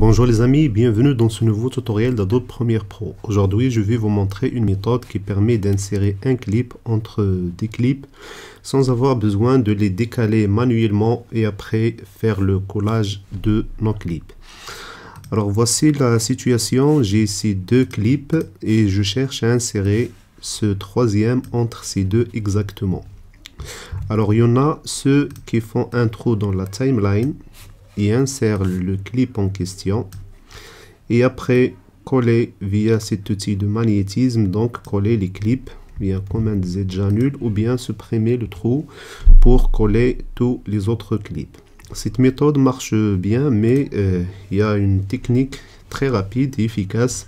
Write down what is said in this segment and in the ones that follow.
Bonjour les amis, bienvenue dans ce nouveau tutoriel d'Adobe Premiere Pro. Aujourd'hui, je vais vous montrer une méthode qui permet d'insérer un clip entre des clips sans avoir besoin de les décaler manuellement et après faire le collage de nos clips. Alors voici la situation, j'ai ici deux clips et je cherche à insérer ce troisième entre ces deux exactement. Alors il y en a ceux qui font intro dans la timeline et insère le clip en question. Et après, coller via cet outil de magnétisme, donc coller les clips via commande Z j'annule ou bien supprimer le trou pour coller tous les autres clips. Cette méthode marche bien mais euh, il y a une technique très rapide et efficace.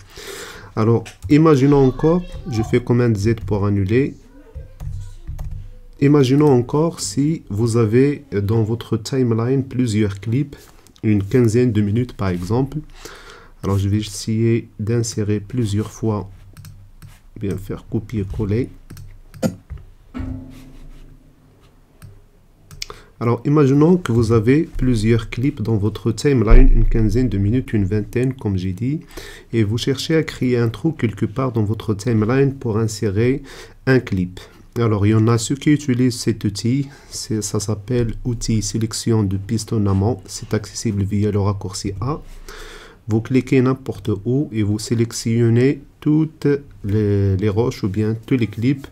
Alors imaginons encore, je fais commande Z pour annuler Imaginons encore si vous avez dans votre timeline plusieurs clips, une quinzaine de minutes par exemple. Alors je vais essayer d'insérer plusieurs fois, bien faire copier-coller. Alors imaginons que vous avez plusieurs clips dans votre timeline, une quinzaine de minutes, une vingtaine comme j'ai dit, et vous cherchez à créer un trou quelque part dans votre timeline pour insérer un clip. Alors, il y en a ceux qui utilisent cet outil, ça s'appelle outil sélection de piston c'est accessible via le raccourci A. Vous cliquez n'importe où et vous sélectionnez toutes les, roches ou bien tous les clips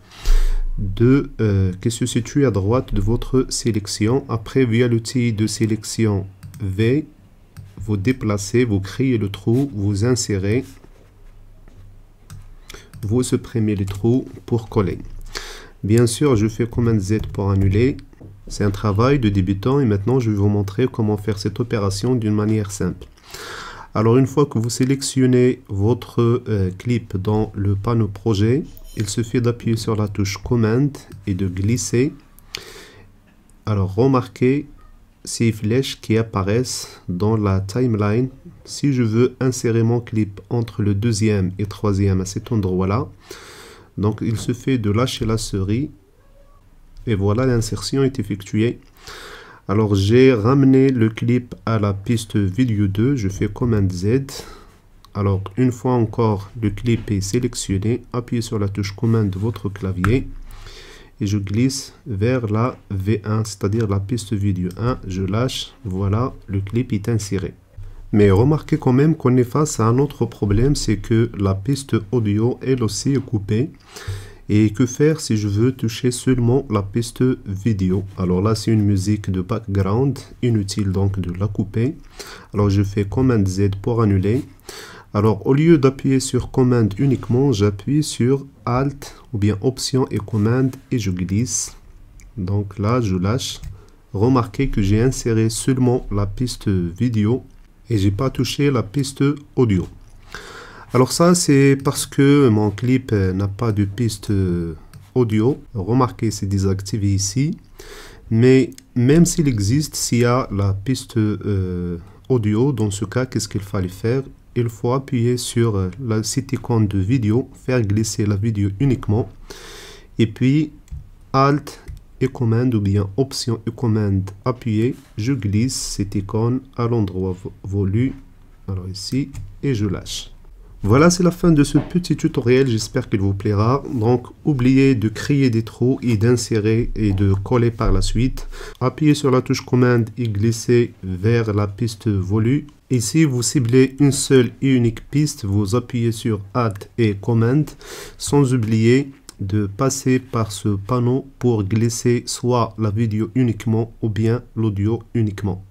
de, euh, qui se situent à droite de votre sélection. Après, via l'outil de sélection V, vous déplacez, vous créez le trou, vous insérez, vous supprimez les trous pour coller. Bien sûr, je fais command Z pour annuler. C'est un travail de débutant et maintenant je vais vous montrer comment faire cette opération d'une manière simple. Alors une fois que vous sélectionnez votre euh, clip dans le panneau projet, il suffit d'appuyer sur la touche Command et de glisser. Alors remarquez ces flèches qui apparaissent dans la timeline. Si je veux insérer mon clip entre le deuxième et troisième à cet endroit-là, donc il se fait de lâcher la série. Et voilà, l'insertion est effectuée. Alors j'ai ramené le clip à la piste vidéo 2. Je fais Command Z. Alors une fois encore, le clip est sélectionné. Appuyez sur la touche Command de votre clavier. Et je glisse vers la V1, c'est-à-dire la piste vidéo 1. Je lâche. Voilà, le clip est inséré. Mais remarquez quand même qu'on est face à un autre problème, c'est que la piste audio, elle aussi, est coupée. Et que faire si je veux toucher seulement la piste vidéo Alors là, c'est une musique de background, inutile donc de la couper. Alors je fais Command Z pour annuler. Alors au lieu d'appuyer sur Command uniquement, j'appuie sur Alt ou bien Option et Command et je glisse. Donc là, je lâche. Remarquez que j'ai inséré seulement la piste vidéo et j'ai pas touché la piste audio. Alors ça c'est parce que mon clip euh, n'a pas de piste euh, audio. Remarquez c'est désactivé ici. Mais même s'il existe, s'il y a la piste euh, audio, dans ce cas, qu'est-ce qu'il fallait faire Il faut appuyer sur la petite icône de vidéo, faire glisser la vidéo uniquement, et puis Alt commande ou bien option et commande appuyé je glisse cette icône à l'endroit voulu, alors ici, et je lâche. Voilà, c'est la fin de ce petit tutoriel, j'espère qu'il vous plaira. Donc, oubliez de créer des trous et d'insérer et de coller par la suite. Appuyez sur la touche commande et glissez vers la piste voulue. Ici, vous ciblez une seule et unique piste, vous appuyez sur Add et Command, sans oublier de passer par ce panneau pour glisser soit la vidéo uniquement ou bien l'audio uniquement.